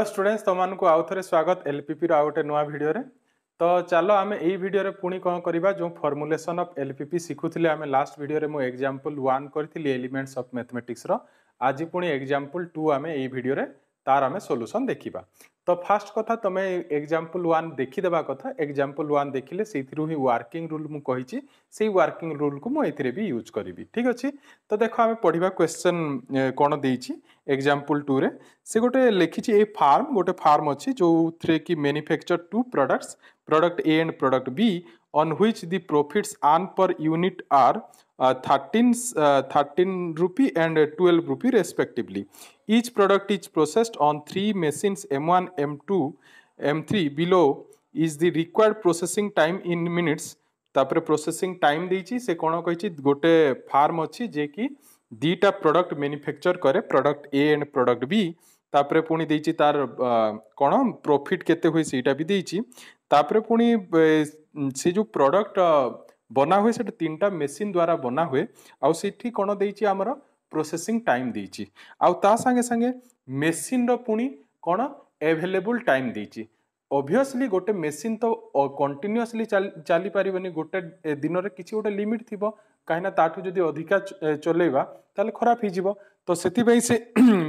Hello students तुमको आउ थे स्वागत एलपीपी रो गोटे नुआ भिडियो तो चलो आम यही भिडियो पुणी कौन करवा जो फर्मुलेसन अफ एलपीपी शिखुले आम लास्ट भिडियो मुझे एक्जामपल वन करी एलिमेंट्स अफ मैथमेटिक्स रो पुणी एक्जामपल टू आम यही भिडियो तार आम सल्यूसन देखा तो फास्ट कथा तुम एक्जामपल वन देखीदे कथा एक्जामपल वन देखिले से ही वार्किंग रूल मुझे से वर्किंग रूल को मुझे भी यूज करी ठीक अच्छे तो देख आम पढ़ा क्वेश्चन कौन दे एक्जामपल टू रे से गोटे लिखी ए फार्म गोटे फार्म अच्छी जो थे कि manufacture two product product A and product B अन् which the profits on per unit are uh, 13, uh, 13 rupee and 12 rupee respectively. Each product is processed on three machines M1, M2, M3 below is the required processing time in minutes. তাপরে processing time দিয়েছি সে কোণ কইছি গোটে farm অছি যে কি দুইটা প্রডক্ট ম্যানুফ্যাকচার করে product A and product B তাপরে পুনি দিয়েছি তার কোণ প্রফিট কেতে হুয়ে সেইটা বি দিয়েছি তাপরে পুনি সে যে প্রডক্ট ବନା ହୁଏ ସେଠି ତିନିଟା ମେସିନ୍ ଦ୍ୱାରା ବନା ହୁଏ ଆଉ ସେଠି କ'ଣ ଦେଇଛି ଆମର ପ୍ରୋସେସିଂ ଟାଇମ୍ ଦେଇଛି ଆଉ ତା ସାଙ୍ଗେ ସାଙ୍ଗେ ମେସିନ୍ର ପୁଣି କ'ଣ ଏଭେଲେବୁଲ୍ ଟାଇମ୍ ଦେଇଛି ଅଭିୟସଲି ଗୋଟେ ମେସିନ୍ ତ କଣ୍ଟିନ୍ୟୁଅସଲି ଚାଲିପାରିବନି ଗୋଟେ ଦିନରେ କିଛି ଗୋଟେ ଲିମିଟ୍ ଥିବ କାହିଁକିନା ତାଠୁ ଯଦି ଅଧିକା ଚଲେଇବା ତାହେଲେ ଖରାପ ହେଇଯିବ ତ ସେଥିପାଇଁ ସେ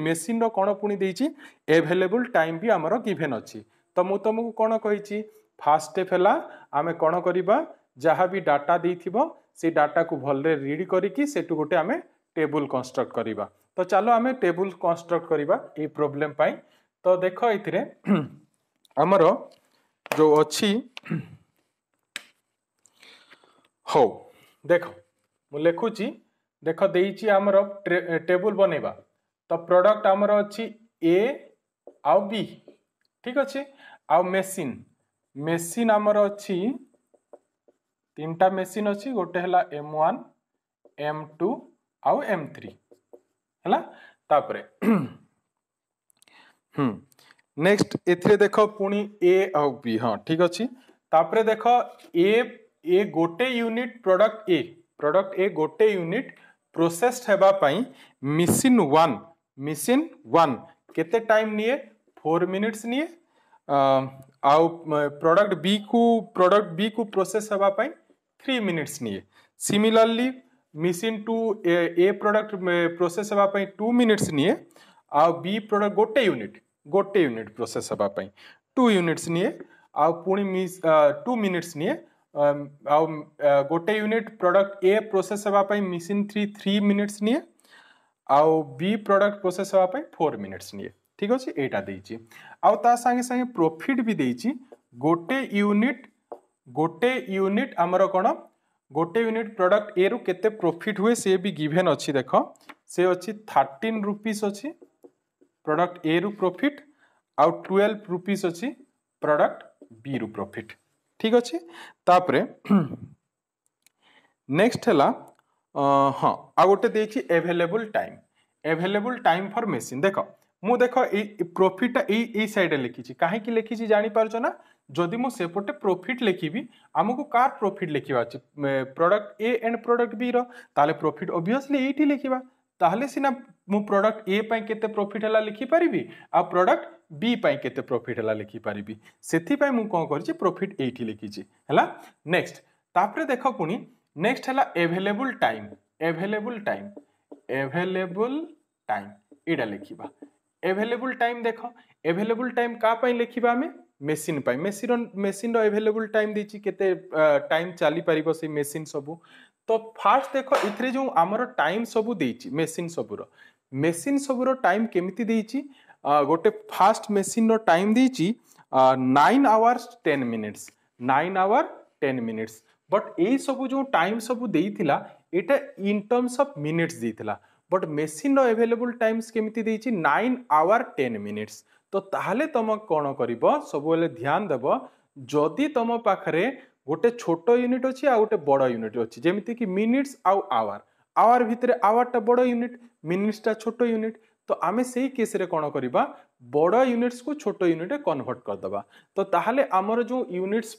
ମେସିନ୍ର କ'ଣ ପୁଣି ଦେଇଛି ଏଭେଲେବୁଲ୍ ଟାଇମ୍ ବି ଆମର ଗିଭେନ୍ ଅଛି ତ ମୁଁ ତୁମକୁ କ'ଣ କହିଛି ଫାର୍ଷ୍ଟ ଷ୍ଟେପ୍ ହେଲା ଆମେ କ'ଣ କରିବା ଯାହା ବି ଡାଟା ଦେଇଥିବ ସେଇ ଡାଟାକୁ ଭଲରେ ରିଡ୍ କରିକି ସେଠୁ ଗୋଟେ ଆମେ ଟେବୁଲ୍ କନଷ୍ଟ୍ରକ୍ଟ କରିବା ତ ଚାଲ ଆମେ ଟେବୁଲ୍ କନଷ୍ଟ୍ରକ୍ଟ କରିବା ଏଇ ପ୍ରୋବ୍ଲେମ୍ ପାଇଁ ତ ଦେଖ ଏଥିରେ ଆମର ଯେଉଁ ଅଛି ହଉ ଦେଖ ମୁଁ ଲେଖୁଛି ଦେଖ ଦେଇଛି ଆମର ଟେବୁଲ୍ ବନେଇବା ତ ପ୍ରଡ଼କ୍ଟ ଆମର ଅଛି ଏ ଆଉ ବି ଠିକ୍ ଅଛି ଆଉ ମେସିନ୍ ମେସିନ୍ ଆମର ଅଛି তিনটা মেসিন ଅଛି ଗୋଟେ ହେଲା ଏମ୍ ୱାନ୍ ଏମ୍ ଟୁ ଆଉ ଏମ୍ ଥ୍ରୀ ହେଲା ତାପରେ ହୁଁ ନେକ୍ସଟ ଏଥିରେ ଦେଖ ପୁଣି ଏ ଆଉ ବି ହଁ ଠିକ ଅଛି ତାପରେ ଦେଖ ଏ ଏ ଗୋଟେ unit product A product A ଗୋଟେ ୟୁନିଟ୍ ପ୍ରୋସେସ୍ଡ ହେବା ପାଇଁ ମେସିନ୍ ୱାନ୍ ମେସିନ୍ ୱାନ୍ କେତେ ଟାଇମ୍ ନିଏ ଫୋର୍ ମିନିଟ୍ସ ନିଏ आउ प्रोडक्ट बी को प्रोडक्ट बी को प्रोसेस हाँपी थ्री मिनिट्स निए similarly machine two A product process हाँपी टू मिनिट्स निए आ बी प्रोडक्ट गोटे यूनिट गोटे यूनिट प्रोसेस हाँपी टू यूनिट्स निए आ टू मिनिट्स निए आउ गोटे यूनिट प्रोडक्ट ए प्रोसेस हाँपी मशीन थ्री थ्री मिनिट्स निए आ बी प्रोडक्ट प्रोसेस हाँपी फोर मिनिट्स निए ঠিক ଅଛି ଏଇଟା ଦେଇଛି ଆଉ ତା ସାଙ୍ଗେ ସାଙ୍ଗେ ପ୍ରଫିଟ୍ ବି ଦେଇଛି ଗୋଟେ ୟୁନିଟ୍ ଗୋଟେ ୟୁନିଟ୍ ଆମର କ'ଣ ଗୋଟେ ୟୁନିଟ୍ ପ୍ରଡ଼କ୍ଟ ଏରୁ କେତେ ପ୍ରଫିଟ୍ ହୁଏ ସେ ବି ଗିଭେନ୍ ଅଛି ଦେଖ ସେ ଅଛି ଥାର୍ଟିନ୍ ରୁପିସ୍ ଅଛି ପ୍ରଡ଼କ୍ଟ ଏରୁ ପ୍ରଫିଟ୍ ଆଉ ଟୁଏଲ୍ଭ ରୁପିସ୍ ଅଛି ପ୍ରଡ଼କ୍ଟ ବିରୁ ପ୍ରଫିଟ୍ ଠିକ୍ ଅଛି ତାପରେ ନେକ୍ସଟ ହେଲା ହଁ ଆଉ ଗୋଟେ ଦେଇଛି available time available time for machine ଦେଖ ମୁଁ ଦେଖ ଏଇ ପ୍ରଫିଟ୍ଟା ଏଇ ଏଇ ସାଇଡ଼୍ରେ ଲେଖିଛି କାହିଁକି ଲେଖିଛି ଜାଣିପାରୁଛ ନା ଯଦି ମୁଁ ସେପଟେ ପ୍ରଫିଟ୍ ଲେଖିବି ଆମକୁ କାର୍ ପ୍ରଫିଟ୍ ଲେଖିବା ଅଛି ପ୍ରଡ଼କ୍ଟ ଏ ଆଣ୍ଡ ପ୍ରଡ଼କ୍ଟ ବିର ତାହେଲେ ପ୍ରଫିଟ୍ ଅବଭିୟସଲି ଏଇଠି ଲେଖିବା ତାହେଲେ ସିନା ମୁଁ ପ୍ରଡ଼କ୍ଟ ଏ ପାଇଁ କେତେ ପ୍ରଫିଟ୍ ହେଲା ଲେଖିପାରିବି ଆଉ ପ୍ରଡ଼କ୍ଟ ବି ପାଇଁ କେତେ ପ୍ରଫିଟ୍ ହେଲା ଲେଖିପାରିବି ସେଥିପାଇଁ ମୁଁ କ'ଣ କରିଛି ପ୍ରଫିଟ୍ ଏଇଠି ଲେଖିଛି ହେଲା ନେକ୍ସଟ ତାପରେ ଦେଖ ପୁଣି ନେକ୍ସଟ ହେଲା available time available time available time ଏଇଟା ଲେଖିବା ଏଭେଲେବୁଲ୍ ଟାଇମ୍ ଦେଖ ଏଭେଲେବୁଲ୍ ଟାଇମ୍ କାହା ପାଇଁ ଲେଖିବା ଆମେ ମେସିନ୍ ପାଇଁ ମେସିନ୍ର ମେସିନ୍ର ଏଭେଲେବୁଲ୍ ଟାଇମ୍ ଦେଇଛି କେତେ ଟାଇମ୍ ଚାଲିପାରିବ ସେ ମେସିନ୍ ସବୁ ତ ଫାର୍ଷ୍ଟ ଦେଖ ଏଥିରେ ଯେଉଁ ଆମର ଟାଇମ୍ ସବୁ ଦେଇଛି ମେସିନ୍ ସବୁର ମେସିନ୍ ସବୁର ଟାଇମ୍ କେମିତି ଦେଇଛି ଗୋଟେ ଫାର୍ଷ୍ଟ ମେସିନ୍ର ଟାଇମ୍ ଦେଇଛି nine hours ten minutes nine hour ten minutes but ଏଇ ସବୁ ଯେଉଁ ଟାଇମ୍ ସବୁ ଦେଇଥିଲା ଏଇଟା ଇନ୍ ଟର୍ମସ୍ ଅଫ୍ ମିନିଟ୍ସ ଦେଇଥିଲା ବଟ୍ ମେସିନ୍ର ଏଭେଲେବୁଲ୍ ଟାଇମ୍ସ କେମିତି ଦେଇଛି ନାଇନ୍ ଆୱାର୍ ଟେନ୍ ମିନିଟ୍ସ ତ ତାହେଲେ ତୁମ କ'ଣ କରିବ ସବୁବେଳେ ଧ୍ୟାନ ଦେବ ଯଦି ତୁମ ପାଖରେ ଗୋଟେ ଛୋଟ ୟୁନିଟ୍ ଅଛି ଆଉ ଗୋଟେ ବଡ଼ ୟୁନିଟ୍ ଅଛି ଯେମିତିକି ମିନିଟ୍ସ ଆଉ ଆୱାର୍ ଆୱାର୍ ଭିତରେ ଆୱାର୍ଟା ବଡ଼ ୟୁନିଟ୍ ମିନିଟ୍ସଟା ଛୋଟ ୟୁନିଟ୍ ତ ଆମେ ସେଇ କେସ୍ରେ କ'ଣ କରିବା ବଡ଼ ୟୁନିଟ୍ସକୁ ଛୋଟ ୟୁନିଟ୍ରେ କନଭର୍ଟ କରିଦେବା ତ ତାହେଲେ ଆମର ଯେଉଁ ୟୁନିଟ୍ସ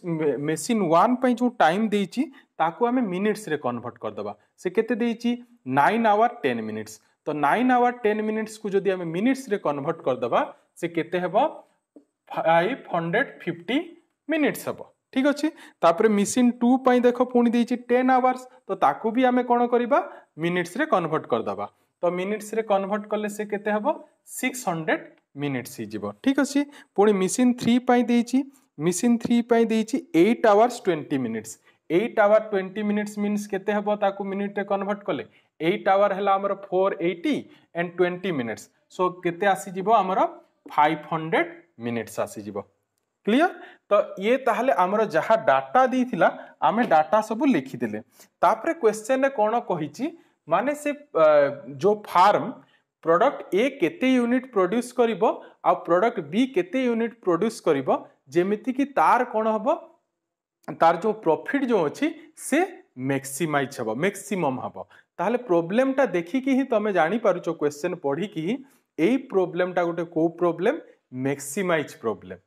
ମେସିନ୍ ୱାନ୍ ପାଇଁ ଯେଉଁ ଟାଇମ୍ ଦେଇଛି ତାକୁ ଆମେ ମିନିଟ୍ସରେ କନଭର୍ଟ କରିଦେବା ସେ କେତେ ଦେଇଛି नाइन आवर टेन मिनिट्स तो नाइन आवर टेन मिनिट्स को जदि आम मिनिट्स कनभर्ट करदे से केते फाइव हंड्रेड फिफ्टी मिनिट्स हेब ठीक अच्छे तापर मिशन टू पर देख पुणी टेन आवर्स तो ताकू भी आम कौन करवा मिनिट्स रे करदे तो मिनिट्स कनभर्ट कले से केते सिक्स हंड्रेड मिनिट्स ठीक अच्छे पुणी मिशिन थ्री पाई मिशन थ्री पाई eight hours twenty minutes eight hour twenty minutes means के मिनिट्रे कनभर्ट कले एट आवर है four eighty and twenty minutes so के आसीज आमर फाइव हंड्रेड मिनिट्स आसीज क्लीयर तो ये ताहले आमर जहाँ डाटा दीला आम डाटा सब लिखिदे क्वेश्चन कौन कही माने से जो फार्म प्रोडक्ट ए के यूनिट प्रड्यूस कर प्रडक्ट बी के यूनिट प्रड्यूस कर जमीती तार कौन हम तार जो प्रॉफिट जो अच्छी से मैक्सिमाइज हम मैक्सिमम हम তাহলে ପ୍ରୋବ୍ଲେମଟା ଦେଖିକି ହିଁ ତମେ ଜାଣିପାରୁଛ କ୍ୱେଶ୍ଚେନ୍ ପଢ଼ିକି ଏଇ ପ୍ରୋବ୍ଲେମଟା ଗୋଟେ କେଉଁ ପ୍ରୋବ୍ଲେମ ମ୍ୟାକ୍ସିମାଇଜ୍ ପ୍ରୋବ୍ଲେମ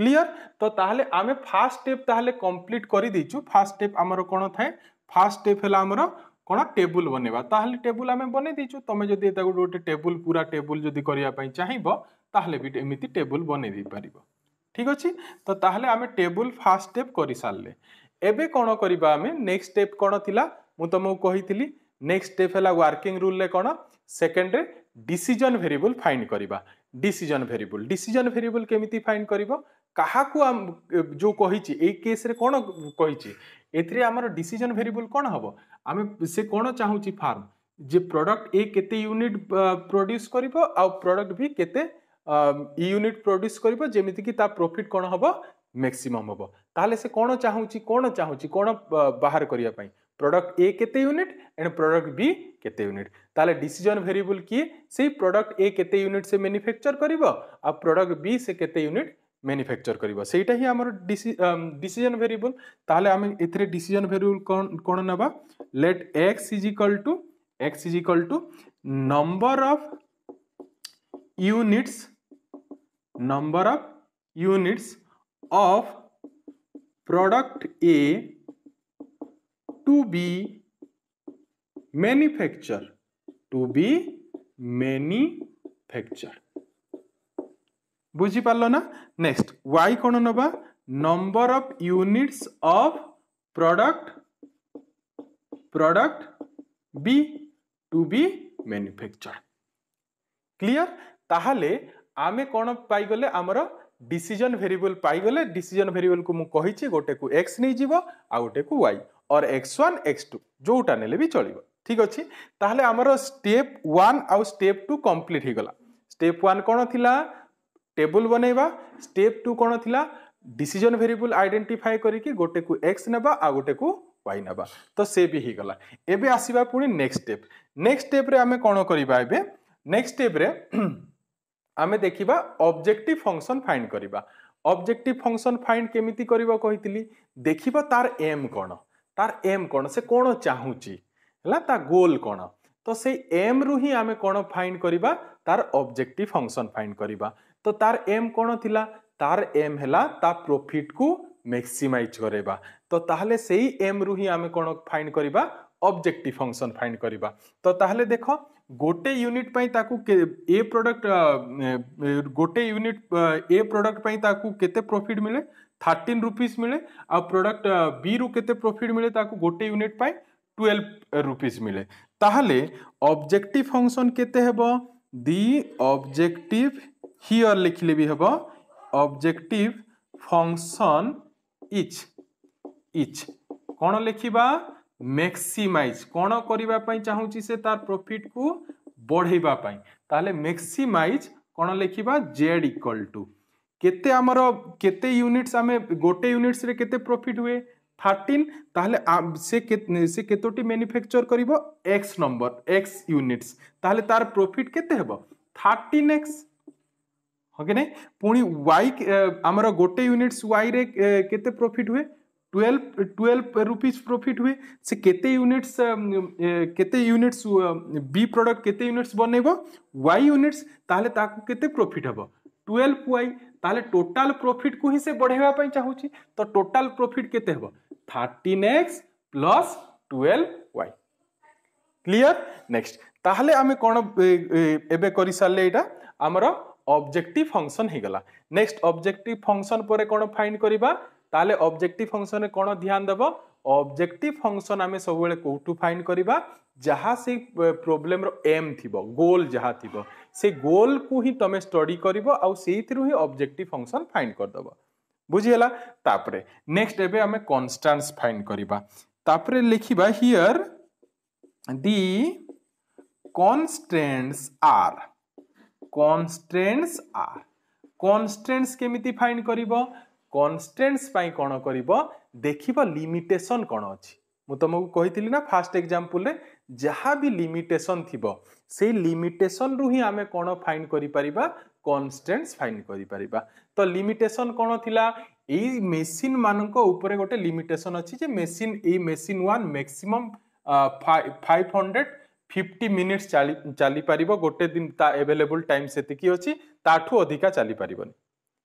କ୍ଲିଅର ତ ତାହେଲେ ଆମେ ଫାର୍ଷ୍ଟ ଷ୍ଟେପ୍ ତାହେଲେ କମ୍ପ୍ଲିଟ୍ କରିଦେଇଛୁ ଫାର୍ଷ୍ଟ ଷ୍ଟେପ୍ ଆମର କ'ଣ ଥାଏ ଫାର୍ଷ୍ଟ ଷ୍ଟେପ୍ ହେଲା ଆମର କ'ଣ ଟେବୁଲ ବନେଇବା ତାହେଲେ ଟେବୁଲ ଆମେ ବନେଇ ଦେଇଛୁ ତମେ ଯଦି ତାକୁ ଗୋଟେ ଟେବୁଲ ପୁରା ଟେବୁଲ ଯଦି କରିବା ପାଇଁ ଚାହିଁବ ତାହେଲେ ବି ଏମିତି ଟେବୁଲ ବନେଇ ଦେଇପାରିବ ଠିକ ଅଛି ତ ତାହେଲେ ଆମେ ଟେବୁଲ ଫାର୍ଷ୍ଟ ଷ୍ଟେପ୍ କରିସାରିଲେ ଏବେ କ'ଣ କରିବା ଆମେ ନେକ୍ସଟ ଷ୍ଟେପ୍ କ'ଣ ଥିଲା ମୁଁ ତମକୁ କହିଥିଲି ନେକ୍ସଟ ଷ୍ଟେପ୍ ହେଲା ୱାର୍କିଂ ରୁଲ୍ରେ କ'ଣ ସେକେଣ୍ଡରେ ଡିସିଜନ୍ ଭେରିଏବୁଲ୍ ଫାଇଣ୍ଡ କରିବା ଡିସିଜନ୍ ଭେରିଏବୁଲ୍ ଡିସିଜନ୍ ଭେରିଏବୁଲ୍ କେମିତି ଫାଇଣ୍ଡ କରିବ କାହାକୁ ଯେଉଁ କହିଛି ଏଇ କେସ୍ରେ କ'ଣ କହିଛି ଏଥିରେ ଆମର ଡିସିଜନ୍ ଭେରିଏବୁଲ୍ କ'ଣ ହେବ ଆମେ ସେ କ'ଣ ଚାହୁଁଛି ଫାର୍ମ ଯେ ପ୍ରଡ଼କ୍ଟ ଏ କେତେ ୟୁନିଟ୍ ପ୍ରଡ୍ୟୁସ୍ କରିବ ଆଉ ପ୍ରଡ଼କ୍ଟ ବି କେତେ ୟୁନିଟ୍ ପ୍ରଡ୍ୟୁସ୍ କରିବ ଯେମିତିକି ତା ପ୍ରଫିଟ୍ କ'ଣ ହେବ ମ୍ୟାକ୍ସିମମ୍ ହେବ ତାହେଲେ ସେ କ'ଣ ଚାହୁଁଛି କ'ଣ ଚାହୁଁଛି କ'ଣ ବାହାର କରିବା ପାଇଁ प्रडक्ट ए के यूनिट एंड प्रडक्ट बी केूनिट ताल डीसीजन भेरियबल किए से प्रडक्ट ए के यूनिट से मैनुफैक्चर कर प्रडक्ट बी से यूनिट केूनिट कर सहीटा ही आम डीसीजन भेरियबल ताल आम एसीजन भेरियबल कौन कौन ना let X is equal to X equal to number of units number of units of product A to be manufacture to be manufacture বুঝি পারলো না নেক্সট ওয়াই কোন নবা number of units of product product B to be manufacture clear তাহলে আমি কোণ পাইগলে আমার ডিসিজন variable পাইগলে ডিসিজন variable কু মু কইছি গোটে কু এক্স নেই যাব আউ গোটে কু Y or X one X two ଯେଉଁଟା ନେଲେ ବି ଚଳିବ ଠିକ୍ ଅଛି ତାହେଲେ ଆମର ଷ୍ଟେପ୍ ୱାନ୍ ଆଉ ଷ୍ଟେପ୍ ଟୁ କମ୍ପ୍ଲିଟ୍ ହେଇଗଲା ଷ୍ଟେପ୍ ୱାନ୍ କ'ଣ ଥିଲା ଟେବୁଲ୍ ବନେଇବା ଷ୍ଟେପ୍ ଟୁ କ'ଣ ଥିଲା ডিসিজন ভেরিয়েবল আইডেন্টিফাই করিকি গোটে কু এক্স নেবা আ গোটে কু ওয়াই নেবা তো সে বি হইগলা এবে আসিবা পুনি নেক্সট স্টেপ নেক্সট স্টেপরে আমি কোণ করিবা এবে নেক্সট স্টেপরে আমি দেখিবা অবজেক্টিভ ফংশন ফাইন্ড করিবা অবজেক্টিভ ফংশন ফাইন্ড কেমিতি করিবা কহিতিলি দেখিবা তার এম কোণ তার এম কোণ সে কোণ চাহুচি ହେଲା ତା ଗୋଲ୍ କ'ଣ ତ ସେଇ ଏମ୍ରୁ ହିଁ ଆମେ କ'ଣ ଫାଇଣ୍ଡ କରିବା ତାର ଅବଜେକ୍ଟିଭ୍ ଫଙ୍କସନ୍ ଫାଇଣ୍ଡ କରିବା ତ ତାର ଏମ୍ କ'ଣ ଥିଲା ତାର ଏମ୍ ହେଲା ତା ପ୍ରଫିଟ୍କୁ ମ୍ୟାକ୍ସିମାଇଜ୍ କରାଇବା ତ ତାହେଲେ ସେଇ ଏମ୍ରୁ ହିଁ ଆମେ କ'ଣ ଫାଇଣ୍ଡ କରିବା ଅବଜେକ୍ଟିଭ୍ ଫଙ୍କସନ୍ ଫାଇଣ୍ଡ କରିବା ତ ତାହେଲେ ଦେଖ ଗୋଟେ ୟୁନିଟ୍ ପାଇଁ ତାକୁ ଏ ପ୍ରଡ଼କ୍ଟ ଗୋଟେ ୟୁନିଟ୍ ଏ ପ୍ରଡ଼କ୍ଟ ପାଇଁ ତାକୁ କେତେ ପ୍ରଫିଟ୍ ମିଳେ थर्टीन रुपीज मिले आ प्रोडक्ट बी रु के प्रफिट मिले ताकू गोटे यूनिट पाई 12 रुपीज मिले ताहले ऑब्जेक्टिव फंक्शन केव दि अब्जेक्टिव हिअर हियर लिखले भी हेबो अब्जेक्टिव फंक्शन इच इच कौन लिखा मैक्सिमाइज कौन करने चाहूँगी से तार प्रॉफिट को बढ़ावाई मैक्सीमाइज कौन लिखा जेड इक्वल टू केते आमर केते यूनिट्स आम गोटे यूनिट्स रे केते प्रॉफिट हुए 13 ताले से के, से केतोटी मैन्युफैक्चर करिवो एक्स नंबर एक्स यूनिट्स ताले तार प्रॉफिट केते हेबो 13x हो के ने पुणी वाई आमर गोटे यूनिट्स वाई रे केते प्रॉफिट हुए 12 12 रुपीज प्रॉफिट हुए से केते यूनिट्स केते यूनिट्स बी प्रोडक्ट केते यूनिट्स बनेबो वाई यूनिट्स ताले ताको केते प्रॉफिट हेबो वाई তাহলে টোটাল প্রফিট কু ହିଁ ସେ ବଢ଼େଇବା ପାଇଁ ଚାହୁଁଛି ତ ଟୋଟାଲ ପ୍ରଫିଟ୍ କେତେ ହେବ thirteen X plus twelve Y clear next তাহলে আমি কোণ এবে করে সারলে এটা আমার অবজেক্টিভ ফংশন হয়ে গলা নেক্সট অবজেক্টিভ ফংশন পরে কোণ ফাইন্ড করা তাহলে অবজেক্টিভ ফংশনে কোণ ধ্যান দেব ऑब्जेक्टिव फंक्शन आम सब कौटू फाइन करवा जहाँ से प्रोब्लेम एम थी गोल जहाँ थी से गोल को ही तुम स्टडी कर ऑब्जेक्टिव फंक्शन फाइंड करद बुझीगला तापर नेक्स्ट एवं आम कन्स्टान्स फाइंड करवापर लिखा here the constants are constants are constants केमी फाइंड कर কনস্টেন্টস পাই কোণ করব দেখিব লিমিটেসন কোণ অছি ମୁଁ ତୁମକୁ କହିଥିଲି ନା ଫାଷ୍ଟ ଏକ୍ଜାମ୍ପଲରେ ଯାହା ବି ଲିମିଟେସନ୍ ଥିବ ସେଇ ଲିମିଟେସନ୍ରୁ ହିଁ ଆମେ କ'ଣ ଫାଇଣ୍ଡ କରିପାରିବା କନଷ୍ଟେଣ୍ଟସ୍ ଫାଇଣ୍ଡ କରିପାରିବା ତ ଲିମିଟେସନ୍ କ'ଣ ଥିଲା ଏଇ ମେସିନ୍ମାନଙ୍କ ଉପରେ ଗୋଟେ ଲିମିଟେସନ୍ ଅଛି ଯେ ମେସିନ୍ ଏଇ machine one maximum five hundred fifty minutes ଚାଲି ଚାଲିପାରିବ ଗୋଟେ ଦିନ ତା ଆଭେଲେବୁଲ୍ ଟାଇମ୍ ସେତିକି ଅଛି ତାଠୁ ଅଧିକା ଚାଲିପାରିବନି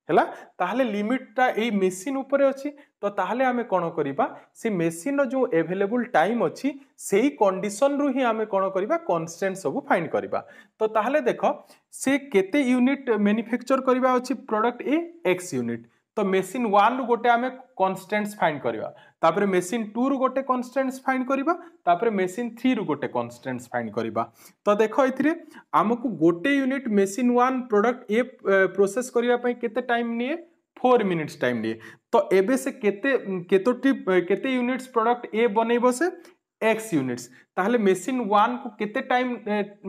ହେଲା ତାହେଲେ ଲିମିଟ୍ଟା ଏଇ ମେସିନ୍ ଉପରେ ଅଛି ତ ତାହେଲେ ଆମେ କ'ଣ କରିବା ସେ ମେସିନ୍ର ଯେଉଁ ଏଭେଲେବୁଲ୍ ଟାଇମ୍ ଅଛି ସେଇ କଣ୍ଡିସନ୍ରୁ ହିଁ ଆମେ କ'ଣ କରିବା କନଷ୍ଟାଣ୍ଟ ସବୁ ଫାଇଣ୍ଡ କରିବା ତ ତାହେଲେ ଦେଖ ସେ କେତେ ୟୁନିଟ୍ ମ୍ୟାନୁଫ୍ୟାକ୍ଚର କରିବା ଅଛି ପ୍ରଡ଼କ୍ଟ ଏ ଏକ୍ସ ୟୁନିଟ୍ ତ ମେସିନ୍ ୱାନ୍ରୁ ଗୋଟେ ଆମେ କନଷ୍ଟାଣ୍ଟସ ଫାଇଣ୍ଡ କରିବା ତାପରେ ମେସିନ୍ ଟୁରୁ ଗୋଟେ କନଷ୍ଟାଣ୍ଟସ ଫାଇଣ୍ଡ କରିବା ତାପରେ ମେସିନ୍ ଥ୍ରୀରୁ ଗୋଟେ କନଷ୍ଟାଣ୍ଟସ ଫାଇଣ୍ଡ କରିବା ତ ଦେଖ ଏଥିରେ ଆମକୁ ଗୋଟେ unit machine one product A process କରିବା ପାଇଁ କେତେ ଟାଇମ୍ ନିଏ ଫୋର୍ ମିନିଟ୍ସ ଟାଇମ୍ ନିଏ ତ ଏବେ ସେ କେତେ କେତୋଟି କେତେ ୟୁନିଟ୍ସ ପ୍ରଡ଼କ୍ଟ ଏ ବନେଇବ ସେ एक्स यूनिट्स ताहले मशीन 1 को केते टाइम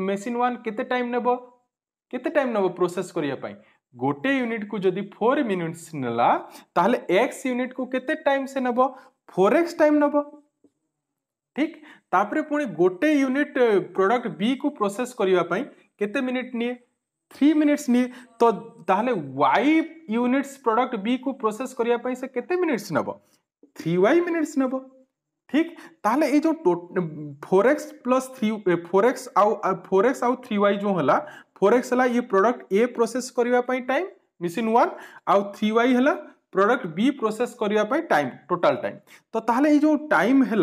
मशीन 1 केते टाइम नेबो केते टाइम नेबो प्रोसेस करिया पई गोटे यूनिट को जदि फोर मिनिट्स नाला तेल एक्स यूनिट को कते टाइम से नब फोर एक्स टाइम नब ठीक तापर पुणी गोटे यूनिट प्रोडक्ट बी को प्रोसेस करने के मिनिट निए थ्री मिनिट्स निए तो ताहले वाई यूनिट्स प्रोडक्ट बी को प्रोसेस करने से कते मिनिट्स नब थ्री वाई मिनिट्स नब ठीक ताहले ये जो four X plus three four X आ फोर एक्स आ थ्री वाई जो है फोर एक्स है ये प्रडक्ट ए प्रोसेस करने टाइम मिशिन वन आउ थ्री वाई है प्रडक्ट बी प्रोसेस करने टाइम टोटाल टाइम तो ताहले ये टाइम है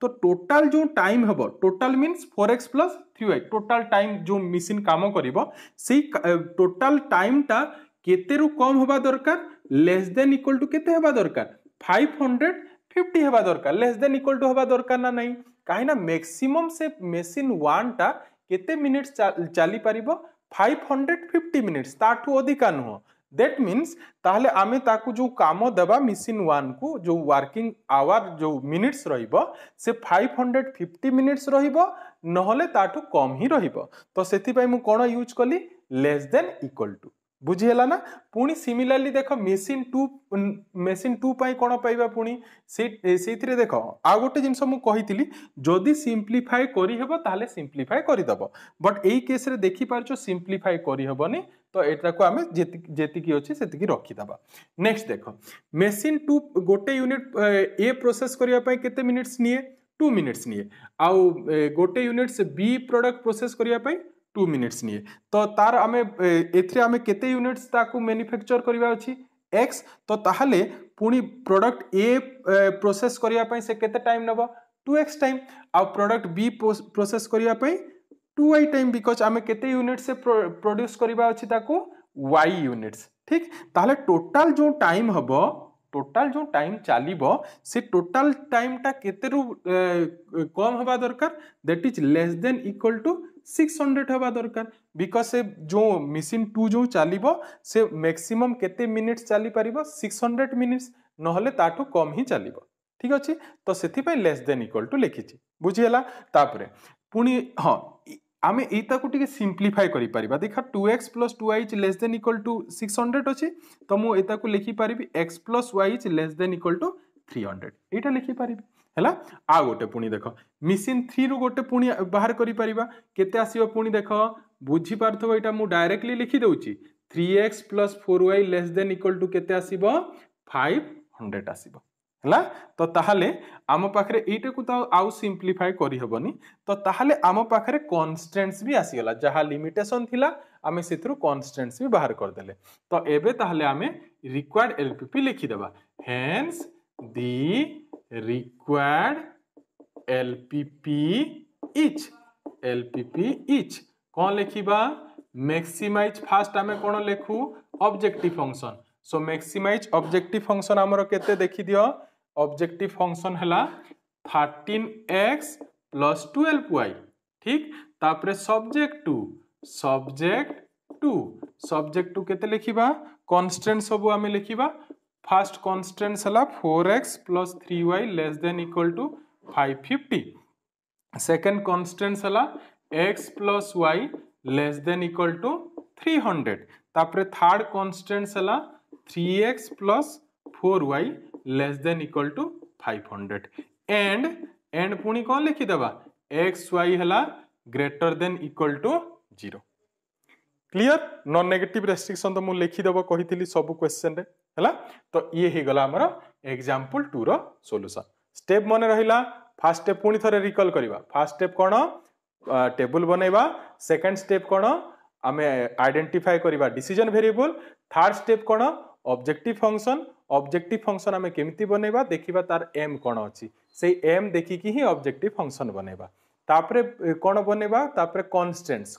तो टोटाल जो टाइम हे total minus four X plus three Y total time जो मिशिन कम कर टोटाल टाइमटा के कम हवा दरकार लेस देन इक्वल टू के दरकार फाइव हंड्रेड फिफ्टी होगा दरकार लेस देन इक्वल टू हवा दरकार ना नहीं कहीं मैक्सीम से मेसीन वन के मिनिट्स चली पार ফাইভ হন্ড্রেড ফিফটি মিনিটস তাঠু অধিকা নুহ দ্যাট মিন্স তাহলে আমি তাকে যে কাম দেবা মেসিন ওয়ানকু যে ওয়ার্কিং আওয়ার যে মিনিটস রহব সে ফাইভ হন্ড্রেড ফিফটি মিনিটস রহব নহলে তাঠু কম হি রহব তো সেপাই মু কোণ ইউজ কলি লেস দেন ইকুয়াল টু ବୁଝିହେଲା ନା ପୁଣି ସିମିଲାରଲି ଦେଖ ମେସିନ୍ ଟୁ ମେସିନ୍ ଟୁ ପାଇଁ କ'ଣ ପାଇବା ପୁଣି ସେଇ ସେଇଥିରେ ଦେଖ ଆଉ ଗୋଟେ ଜିନିଷ ମୁଁ କହିଥିଲି ଯଦି ସିମ୍ପ୍ଲିଫାଏ କରିହେବ ତାହେଲେ ସିମ୍ପ୍ଲିଫାଏ କରିଦେବ ବଟ୍ ଏଇ କେସ୍ରେ ଦେଖିପାରୁଛ ସିମ୍ପ୍ଲିଫାଏ କରିହେବନି ତ ଏଟାକୁ ଆମେ ଯେତିକି ଯେତିକି ଅଛି ସେତିକି ରଖିଦେବା ନେକ୍ସଟ ଦେଖ ମେସିନ୍ ଟୁ ଗୋଟେ ୟୁନିଟ୍ ଏ ପ୍ରୋସେସ୍ କରିବା ପାଇଁ କେତେ ମିନିଟ୍ସ ନିଏ ଟୁ ମିନିଟ୍ସ ନିଏ ଆଉ ଗୋଟେ ୟୁନିଟ୍ସ ବି ପ୍ରଡ଼କ୍ଟ ପ୍ରୋସେସ୍ କରିବା ପାଇଁ ଟୁ ମିନିଟ୍ସ ନିଏ ତ ତାର ଆମେ ଏଥିରେ ଆମେ କେତେ ୟୁନିଟ୍ସ ତାକୁ ମ୍ୟାନୁଫ୍ୟାକ୍ଚର କରିବା ଅଛି ଏକ୍ସ ତ ତାହେଲେ ପୁଣି ପ୍ରଡ଼କ୍ଟ ଏ ପ୍ରୋସେସ୍ କରିବା ପାଇଁ ସେ କେତେ ଟାଇମ୍ ନେବ ଟୁ ଏକ୍ସ ଟାଇମ୍ ଆଉ ପ୍ରଡ଼କ୍ଟ ବି ପ୍ରୋସେସ୍ କରିବା ପାଇଁ ଟୁ ୱାଇ ଟାଇମ୍ ବିକଜ୍ ଆମେ କେତେ ୟୁନିଟ୍ସରେ ପ୍ରଡ୍ୟୁସ୍ କରିବା ଅଛି ତାକୁ ୱାଇ ୟୁନିଟ୍ସ ଠିକ୍ ତାହେଲେ ଟୋଟାଲ ଯେଉଁ ଟାଇମ୍ ହେବ ଟୋଟାଲ ଯେଉଁ ଟାଇମ୍ ଚାଲିବ ସେ ଟୋଟାଲ ଟାଇମ୍ଟା କେତେରୁ କମ୍ ହେବା ଦରକାର that is less than equal to six hundred ହେବା ଦରକାର ବିକଜ୍ ସେ ଯେଉଁ ମେସିନ୍ ଟୁ ଯେଉଁ ଚାଲିବ ସେ ମ୍ୟାକ୍ସିମମ୍ କେତେ ମିନିଟ୍ସ ଚାଲିପାରିବ ସିକ୍ସ ହଣ୍ଡ୍ରେଡ଼ ମିନିଟ୍ସ ନହେଲେ ତାଠୁ କମ୍ ହିଁ ଚାଲିବ ଠିକ୍ ଅଛି ତ ସେଥିପାଇଁ ଲେସ୍ ଦେନ୍ ଇକ୍ୱାଲ୍ ଟୁ ଲେଖିଛି ବୁଝିହେଲା ତାପରେ ପୁଣି ହଁ ଆମେ ଏଇଟାକୁ ଟିକେ ସିମ୍ପ୍ଲିଫାଏ କରିପାରିବା ଦେଖା two X plus two Y is less than equal to six hundred ଅଛି ତ ମୁଁ ଏଇଟାକୁ ଲେଖିପାରିବି X plus Y is less than equal to three hundred ଏଇଟା ଲେଖିପାରିବି ହେଲା ଆଉ ଗୋଟେ ପୁଣି ଦେଖ ମିସିନ୍ ଥ୍ରୀରୁ ଗୋଟେ ପୁଣି ବାହାର କରିପାରିବା କେତେ ଆସିବ ପୁଣି ଦେଖ ବୁଝିପାରୁଥିବ ଏଇଟା ମୁଁ ଡାଇରେକ୍ଟଲି ଲେଖିଦେଉଛି three X plus four Y less than equal to କେତେ ଆସିବ ଫାଇଭ୍ ହଣ୍ଡ୍ରେଡ଼୍ ଆସିବ ହେଲା ତ ତାହେଲେ ଆମ ପାଖରେ ଏଇଟାକୁ ତ ଆଉ ସିମ୍ପ୍ଲିଫାଏ କରିହେବନି ତ ତାହେଲେ ଆମ ପାଖରେ କନଷ୍ଟେଣ୍ଟସ୍ ବି ଆସିଗଲା ଯାହା ଲିମିଟେସନ୍ ଥିଲା ଆମେ ସେଥିରୁ କନଷ୍ଟେଣ୍ଟସ୍ ବି ବାହାର କରିଦେଲେ ତ ଏବେ ତାହେଲେ ଆମେ ରିକ୍ୱାର୍ଡ଼ ଏଲ୍ ପି ପି ଲେଖିଦେବା hence the required lpp each lpp each कौन लिखा मैक्सीमाइज फास्ट आम कौन लिखू objective function so maximize objective function आमर के देखी दियो ऑब्जेक्टिव फंक्शन है thirteen X plus twelve Y ठीक तापर subject to subject to subject to के लिखा कन्स्टेन्ट सब आम लिखा ফার্স্ট কনস্টান্ট হল four X plus three Y less than equal to five fifty second constant হল X plus Y less than equal to three hundred তাপরে third constant হল three X plus four Y less than equal to five hundred and and পুঁ কম লিখিদেবা X Y হল greater than equal to zero clear non negative restriction তো মু লিখিদেব কহিলি সবু question রে ହେଲା ତ ଇଏ ହେଇଗଲା ଆମର ଏକ୍ଜାମ୍ପଲ୍ ଟୁର ସଲ୍ୟୁସନ୍ ଷ୍ଟେପ୍ ମନେ ରହିଲା ଫାର୍ଷ୍ଟ ଷ୍ଟେପ୍ ପୁଣି ଥରେ ରିକଲ୍ କରିବା ଫାର୍ଷ୍ଟ ଷ୍ଟେପ୍ କ'ଣ ଟେବୁଲ୍ ବନେଇବା ସେକେଣ୍ଡ ଷ୍ଟେପ୍ କ'ଣ ଆମେ ଆଇଡେଣ୍ଟିଫାଏ କରିବା ଡିସିଜନ୍ ଭେରିଏବୁଲ୍ ଥାର୍ଡ଼ ଷ୍ଟେପ୍ କ'ଣ ଅବଜେକ୍ଟିଭ୍ ଫଙ୍କସନ୍ ଅବଜେକ୍ଟିଭ୍ ଫଙ୍କସନ୍ ଆମେ କେମିତି ବନେଇବା ଦେଖିବା ତାର ଏମ୍ କ'ଣ ଅଛି ସେଇ ଏମ୍ ଦେଖିକି ହିଁ ଅବଜେକ୍ଟିଭ୍ ଫଙ୍କସନ୍ ବନେଇବା তাপরে কোণ বনাইবা তাপরে কনস্টেন্টস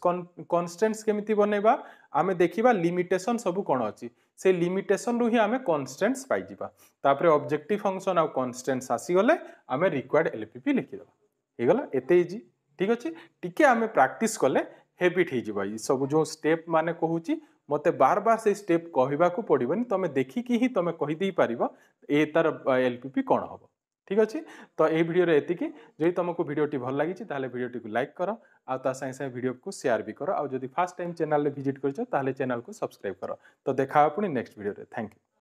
কনস্টেন্টস কেমিতি বনাইবা আমি দেখিবা লিমিটেসন সবু কোণ অছি সে লিমিটেসন রু হি আমি কনস্টেন্টস পাইযিবা তাপরে অবজেক্টিভ ফংশন আউ কনস্টেন্টস আসিগলে আমি রিকোয়ার্ড এলপিপি লিখিদেবা ହେଇଗଲା ଏତେ ଇଜି ଠିକ୍ ଅଛି ଟିକେ ଆମେ ପ୍ରାକ୍ଟିସ୍ କଲେ ହେବିଟ୍ ହେଇଯିବ ଏଇ ସବୁ ଯେଉଁ ଷ୍ଟେପ୍ ମାନେ କହୁଛି ମୋତେ ବାର ବାର ସେଇ ଷ୍ଟେପ୍ କହିବାକୁ ପଡ଼ିବନି ତୁମେ ଦେଖିକି ହିଁ ତୁମେ କହିଦେଇପାରିବ ଏ ତାର ଏଲ୍ ପି ପି କ'ଣ ହେବ ঠিক ଅଛି ତ ଏଇ ଭିଡ଼ିଓରେ ଏତିକି ଯଦି ତୁମକୁ ଭିଡ଼ିଓଟି ଭଲ ଲାଗିଛି ତାହେଲେ ଭିଡ଼ିଓଟିକୁ ଲାଇକ୍ କର ଆଉ ତା ସାଙ୍ଗେ ସାଙ୍ଗେ ଭିଡ଼ିଓକୁ ସେୟାର ବି କର ଆଉ ଯଦି ଫାର୍ଷ୍ଟ ଟାଇମ୍ ଚ୍ୟାନେଲରେ ଭିଜିଟ୍ କରିଛ ତାହେଲେ ଚ୍ୟାନେଲକୁ ସବସ୍କ୍ରାଇବ୍ କର ତ ଦେଖା ହେବ ପୁଣି ନେକ୍ସଟ ଭିଡ଼ିଓରେ ଥ୍ୟାଙ୍କ ୟୁ